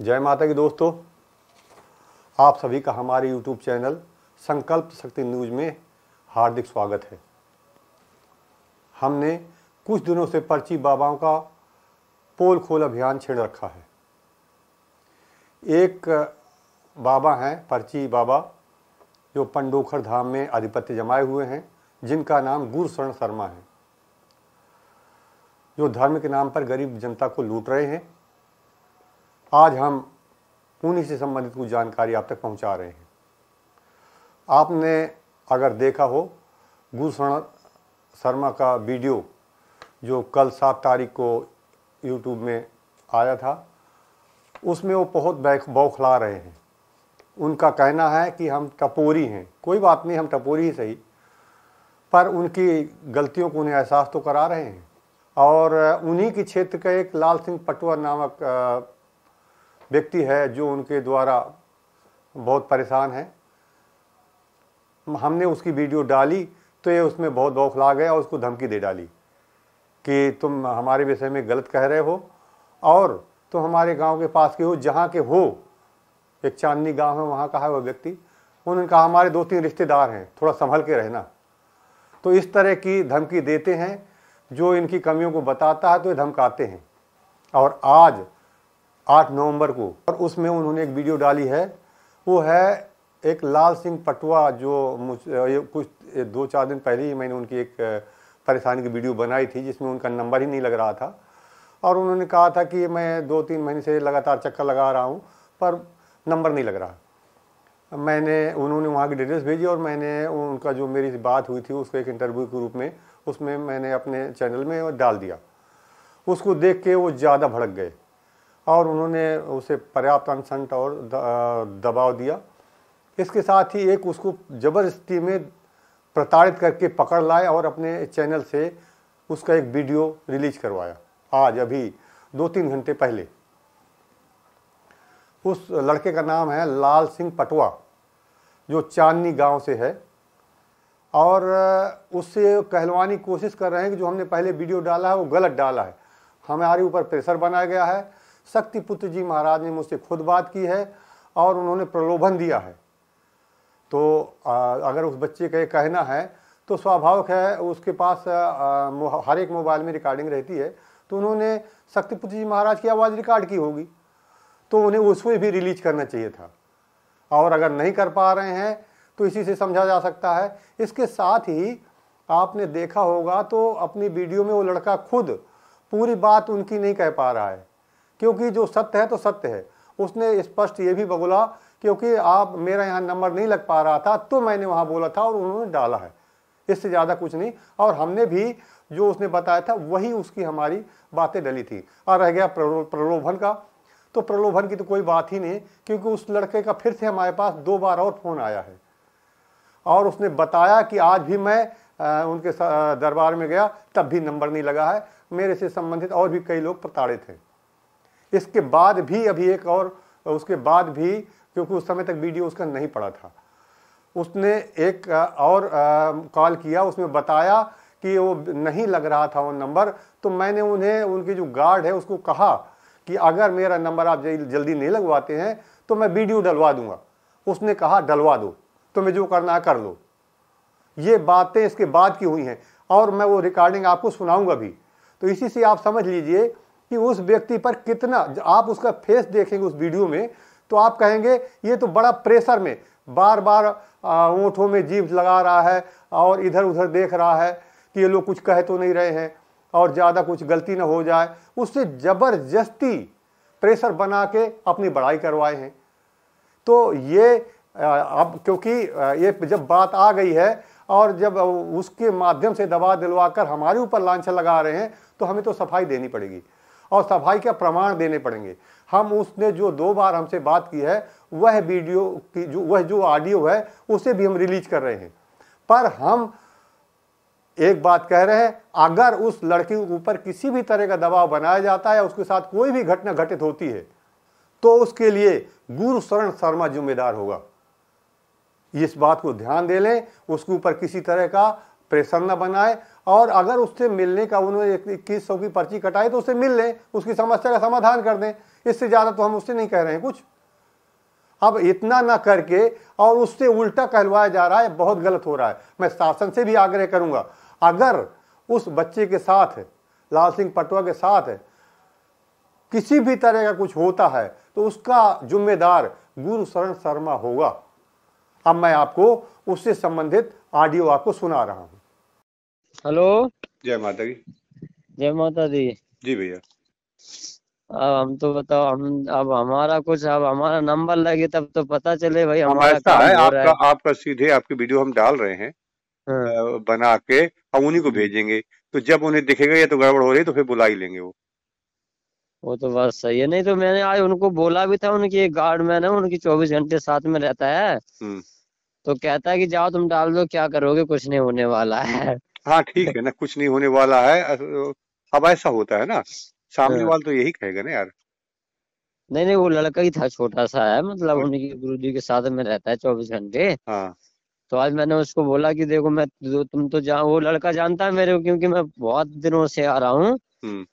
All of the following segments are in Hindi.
जय माता की दोस्तों आप सभी का हमारे YouTube चैनल संकल्प शक्ति न्यूज में हार्दिक स्वागत है हमने कुछ दिनों से पर्ची बाबाओं का पोल खोल अभियान छेड़ रखा है एक बाबा हैं पर्ची बाबा जो पंडोखर धाम में आधिपत्य जमाए हुए हैं जिनका नाम गुरुशरण शर्मा है जो धर्म के नाम पर गरीब जनता को लूट रहे हैं आज हम उन्हीं से संबंधित कुछ जानकारी आप तक पहुंचा रहे हैं आपने अगर देखा हो गुलशरण शर्मा का वीडियो जो कल सात तारीख को यूट्यूब में आया था उसमें वो बहुत बौखला रहे हैं उनका कहना है कि हम टपोरी हैं कोई बात नहीं हम टपोरी ही सही पर उनकी गलतियों को उन्हें एहसास तो करा रहे हैं और उन्हीं के क्षेत्र का एक लाल सिंह पटवा नामक व्यक्ति है जो उनके द्वारा बहुत परेशान है हमने उसकी वीडियो डाली तो ये उसमें बहुत बौखला गया और उसको धमकी दे डाली कि तुम हमारे विषय में गलत कह रहे हो और तुम हमारे गांव के पास के हो जहाँ के हो एक चांदनी गांव है वहाँ का है वह व्यक्ति उन्होंने कहा हमारे दो तीन रिश्तेदार हैं थोड़ा संभल के रहना तो इस तरह की धमकी देते हैं जो इनकी कमियों को बताता है तो ये धमकाते हैं और आज आठ नवंबर को और उसमें उन्होंने एक वीडियो डाली है वो है एक लाल सिंह पटवा जो मुझ कुछ दो चार दिन पहले ही मैंने उनकी एक परेशानी की वीडियो बनाई थी जिसमें उनका नंबर ही नहीं लग रहा था और उन्होंने कहा था कि मैं दो तीन महीने से लगातार चक्कर लगा रहा हूँ पर नंबर नहीं लग रहा मैंने उन्होंने वहाँ की डिटेल्स भेजी और मैंने उनका जो मेरी बात हुई थी उसको एक इंटरव्यू के रूप में उसमें मैंने अपने चैनल में डाल दिया उसको देख के वो ज़्यादा भड़क गए और उन्होंने उसे पर्याप्त अनसंट और दबाव दिया इसके साथ ही एक उसको ज़बरदस्ती में प्रताड़ित करके पकड़ लाए और अपने चैनल से उसका एक वीडियो रिलीज करवाया आज अभी दो तीन घंटे पहले उस लड़के का नाम है लाल सिंह पटवा जो चांदनी गांव से है और उससे कहलवाने की कोशिश कर रहे हैं कि जो हमने पहले वीडियो डाला है वो गलत डाला है हमारे ऊपर प्रेशर बनाया गया है शक्तिपुत्र जी महाराज ने मुझसे खुद बात की है और उन्होंने प्रलोभन दिया है तो अगर उस बच्चे का ये कहना है तो स्वाभाविक है उसके पास हर एक मोबाइल में रिकॉर्डिंग रहती है तो उन्होंने शक्तिपुत्र जी महाराज की आवाज़ रिकॉर्ड की होगी तो उन्हें उसको भी रिलीज करना चाहिए था और अगर नहीं कर पा रहे हैं तो इसी से समझा जा सकता है इसके साथ ही आपने देखा होगा तो अपनी वीडियो में वो लड़का खुद पूरी बात उनकी नहीं कह पा रहा है क्योंकि जो सत्य है तो सत्य है उसने स्पष्ट ये भी बोला क्योंकि आप मेरा यहाँ नंबर नहीं लग पा रहा था तो मैंने वहाँ बोला था और उन्होंने डाला है इससे ज़्यादा कुछ नहीं और हमने भी जो उसने बताया था वही उसकी हमारी बातें डली थी और रह गया प्रलोभन का तो प्रलोभन की तो कोई बात ही नहीं क्योंकि उस लड़के का फिर से हमारे पास दो बार और फोन आया है और उसने बताया कि आज भी मैं उनके दरबार में गया तब भी नंबर नहीं लगा है मेरे से संबंधित और भी कई लोग प्रताड़ित हैं इसके बाद भी अभी एक और उसके बाद भी क्योंकि उस समय तक वीडियो उसका नहीं पड़ा था उसने एक और कॉल किया उसमें बताया कि वो नहीं लग रहा था वो नंबर तो मैंने उन्हें उनके जो गार्ड है उसको कहा कि अगर मेरा नंबर आप जल्दी नहीं लगवाते हैं तो मैं वीडियो डलवा दूंगा उसने कहा डलवा दो तुम्हें जो करना कर लो ये बातें इसके बाद की हुई हैं और मैं वो रिकॉर्डिंग आपको सुनाऊंगा भी तो इसी से आप समझ लीजिए कि उस व्यक्ति पर कितना आप उसका फेस देखेंगे उस वीडियो में तो आप कहेंगे ये तो बड़ा प्रेशर में बार बार ओठों में जीव लगा रहा है और इधर उधर देख रहा है कि ये लोग कुछ कह तो नहीं रहे हैं और ज़्यादा कुछ गलती ना हो जाए उससे ज़बरदस्ती प्रेशर बना के अपनी बढ़ाई करवाए हैं तो ये अब क्योंकि ये जब बात आ गई है और जब उसके माध्यम से दबा दिलवा कर हमारे ऊपर लांछन लगा रहे हैं तो हमें तो सफाई देनी पड़ेगी और सफाई का प्रमाण देने पड़ेंगे हम उसने जो दो बार हमसे बात की है वह वीडियो की जो वह जो ऑडियो है उसे भी हम रिलीज कर रहे हैं पर हम एक बात कह रहे हैं अगर उस लड़की के ऊपर किसी भी तरह का दबाव बनाया जाता है उसके साथ कोई भी घटना घटित होती है तो उसके लिए गुरु शरण शर्मा जिम्मेदार होगा इस बात को ध्यान दे लें उसके ऊपर किसी तरह का प्रेशर ना बनाए और अगर उससे मिलने का उन्होंने इक्कीस सौ की पर्ची कटाई तो उससे मिल लें उसकी समस्या का समाधान कर दें इससे ज़्यादा तो हम उससे नहीं कह रहे हैं कुछ अब इतना ना करके और उससे उल्टा कहलवाया जा रहा है बहुत गलत हो रहा है मैं शासन से भी आग्रह करूंगा अगर उस बच्चे के साथ लाल सिंह पटवा के साथ किसी भी तरह का कुछ होता है तो उसका जिम्मेदार गुरु शरण शर्मा होगा अब मैं आपको उससे संबंधित ऑडियो आपको सुना रहा हूं हेलो जय माता की जय माता दी जी भैया अब हम तो बताओ हम अब हमारा कुछ अब हमारा नंबर लगे तब तो पता चले भाई हमारा ऐसा है आपका आपका सीधे आपकी वीडियो हम डाल रहे हैं हाँ। बना के हम उन्हीं को भेजेंगे तो जब उन्हें दिखेगा या तो गड़बड़ हो रही है तो फिर बुला ही लेंगे वो वो तो बात सही है नहीं तो मैंने आज उनको बोला भी था उनकी एक गार्ड मैन है उनकी चौबीस घंटे साथ में रहता है हम्म। तो कहता है कि जाओ तुम डाल दो क्या करोगे कुछ नहीं होने वाला है हाँ ठीक है ना कुछ नहीं होने वाला है अब ऐसा होता है ना सामने हाँ। वाला तो यही कहेगा ना यार नहीं नहीं वो लड़का ही था छोटा सा है मतलब उनकी गुरु जी के साथ में रहता है चौबीस घंटे हाँ। तो आज मैंने उसको बोला कि देखो मैं जो तुम तो जा वो लड़का जानता है मेरे को क्योंकि मैं बहुत दिनों से आ रहा हूँ हम्म।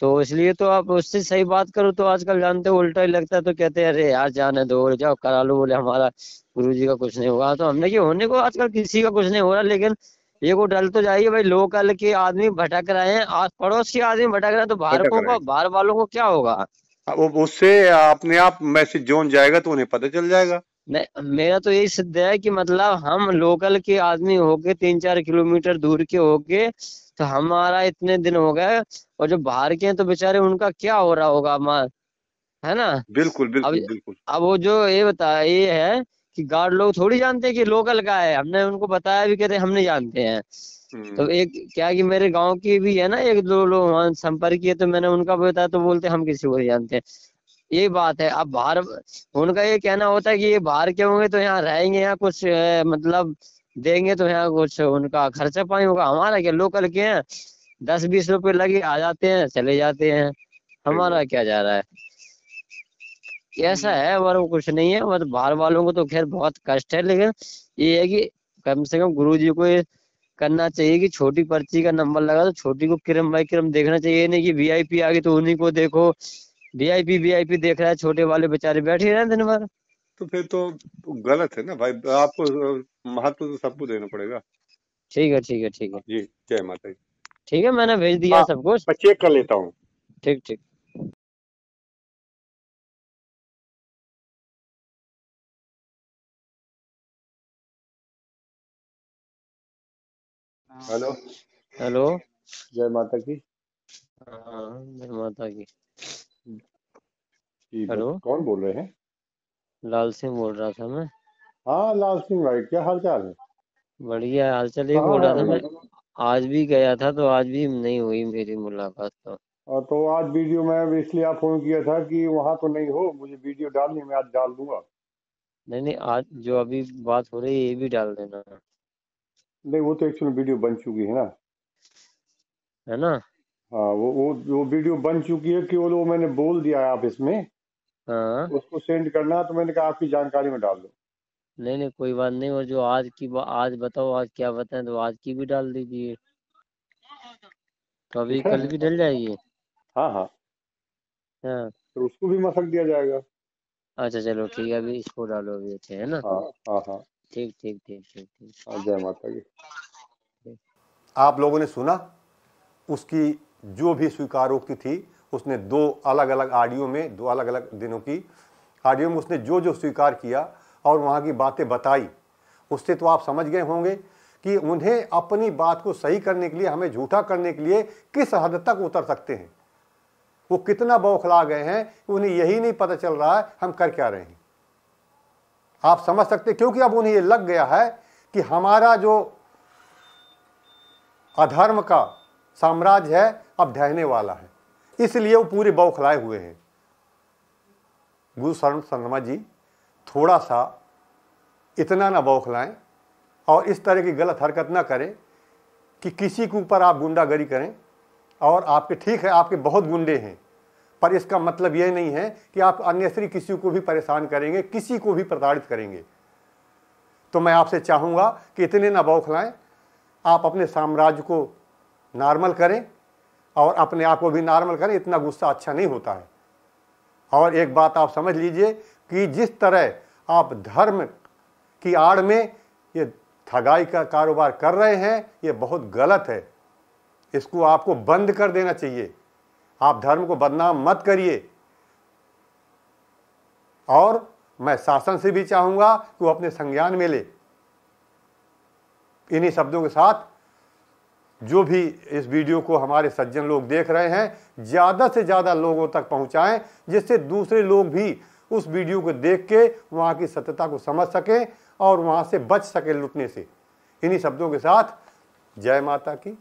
तो इसलिए तो आप उससे सही बात करो तो आजकल जानते हो उल्टा ही लगता है तो कहते हैं अरे यार जाने दो जाओ करा लो बोले हमारा गुरु जी का कुछ नहीं हुआ तो हमने की होने को आजकल किसी का कुछ नहीं हो रहा लेकिन ये को डल तो जाइए भाई लोकल के आदमी भटक रहे हैं आस पड़ोस के आदमी भटक रहे हैं तो बाहर को बाहर वालों को क्या होगा हाँ, वो उससे अपने आप मैसेज जोन जाएगा तो उन्हें पता चल जाएगा मेरा तो यही सिद्ध है कि मतलब हम लोकल के आदमी होके तीन चार किलोमीटर दूर के होके तो हमारा इतने दिन हो गए और जो बाहर के हैं तो बेचारे उनका क्या हो रहा होगा है ना बिल्कुल बिल्कुल अब, बिल्कुल अब वो जो ये बता ये है कि गार्ड लोग थोड़ी जानते हैं कि लोकल का है हमने उनको बताया भी कहते हम नहीं जानते हैं हम्म। तो एक क्या कि मेरे गांव की भी है ना एक दो लोग वहां संपर्क किए तो मैंने उनका बताया तो बोलते हम किसी को नहीं जानते हैं ये बात है अब बाहर उनका ये कहना होता है कि ये बाहर के होंगे तो यहाँ रहेंगे यहाँ कुछ मतलब देंगे तो यहाँ कुछ उनका खर्चा पानी होगा हमारा क्या लोकल के हैं दस बीस रुपए लगे आ जाते हैं चले जाते हैं हमारा क्या जा रहा है ऐसा है और कुछ नहीं है और तो बाहर वालों को तो खैर बहुत कष्ट है लेकिन ये है कि कम से कम गुरु जी को ये करना चाहिए कि छोटी पर्ची का नंबर लगा तो छोटी को किरम बाई किरम देखना चाहिए नहीं कि वीआईपी आ गई तो उन्हीं को देखो वीआईपी वीआईपी देख रहा है छोटे वाले बेचारे बैठे रहे दिन भर तो फिर तो गलत है ना भाई आपको महत्व तो सबको देना पड़ेगा ठीक है ठीक है ठीक है जी जय माता ठीक है मैंने भेज दिया हाँ, सबको चेक कर लेता हूँ ठीक ठीक हेलो हेलो जय माता की हाँ, जय माता की हेलो कौन बोल रहे हैं लाल सिंह बोल रहा था मैं हाँ लाल सिंह भाई क्या हाल चाल है बढ़िया हाल चाल ये बोल रहा था मैं आज भी गया था तो आज भी नहीं हुई मेरी मुलाकात तो तो आज वीडियो में इसलिए आप फोन किया था कि वहाँ तो नहीं हो मुझे वीडियो डालनी मैं आज डाल दूंगा नहीं नहीं आज जो अभी बात हो रही है ये भी डाल देना नहीं वो तो एक्चुअल वीडियो बन चुकी है ना है ना हाँ वो वो वो वीडियो बन चुकी है केवल वो मैंने बोल दिया है आप इसमें हाँ उसको सेंड करना तो मैंने कहा आपकी जानकारी में डाल दो नहीं नहीं कोई बात नहीं और जो आज की आज बताओ आज क्या बताएं तो आज की भी डाल दीजिए तो अभी कल भी डल जाएगी हाँ हाँ हाँ तो उसको भी मसक दिया जाएगा अच्छा चलो ठीक है अभी इसको डालो अभी अच्छे है ना हाँ हाँ हाँ ठीक ठीक ठीक ठीक हाँ, जय माता की आप लोगों ने सुना उसकी जो भी स्वीकारोक्ति थी उसने दो अलग अलग ऑडियो में दो अलग अलग दिनों की ऑडियो में उसने जो जो स्वीकार किया और वहाँ की बातें बताई उससे तो आप समझ गए होंगे कि उन्हें अपनी बात को सही करने के लिए हमें झूठा करने के लिए किस हद तक उतर सकते हैं वो कितना बौखला गए हैं उन्हें यही नहीं पता चल रहा है हम कर क्या रहे हैं आप समझ सकते क्योंकि अब उन्हें ये लग गया है कि हमारा जो अधर्म का साम्राज्य है अब ढहने वाला है इसलिए वो पूरे बौखलाए हुए हैं गुरु शरण संगमा जी थोड़ा सा इतना ना बौखलाएं और इस तरह की गलत हरकत ना करें कि किसी के ऊपर आप गुंडागरी करें और आपके ठीक है आपके बहुत गुंडे हैं पर इसका मतलब यह नहीं है कि आप स्त्री किसी को भी परेशान करेंगे किसी को भी प्रताड़ित करेंगे तो मैं आपसे चाहूँगा कि इतने ना बौखलाएं आप अपने साम्राज्य को नॉर्मल करें और अपने आप को भी नॉर्मल करें इतना गुस्सा अच्छा नहीं होता है और एक बात आप समझ लीजिए कि जिस तरह आप धर्म की आड़ में ये ठगाई का कारोबार कर रहे हैं ये बहुत गलत है इसको आपको बंद कर देना चाहिए आप धर्म को बदनाम मत करिए और मैं शासन से भी चाहूंगा कि वो अपने संज्ञान में ले इन्हीं शब्दों के साथ जो भी इस वीडियो को हमारे सज्जन लोग देख रहे हैं ज़्यादा से ज़्यादा लोगों तक पहुंचाएं जिससे दूसरे लोग भी उस वीडियो को देख के वहाँ की सत्यता को समझ सकें और वहाँ से बच सके लुटने से इन्हीं शब्दों के साथ जय माता की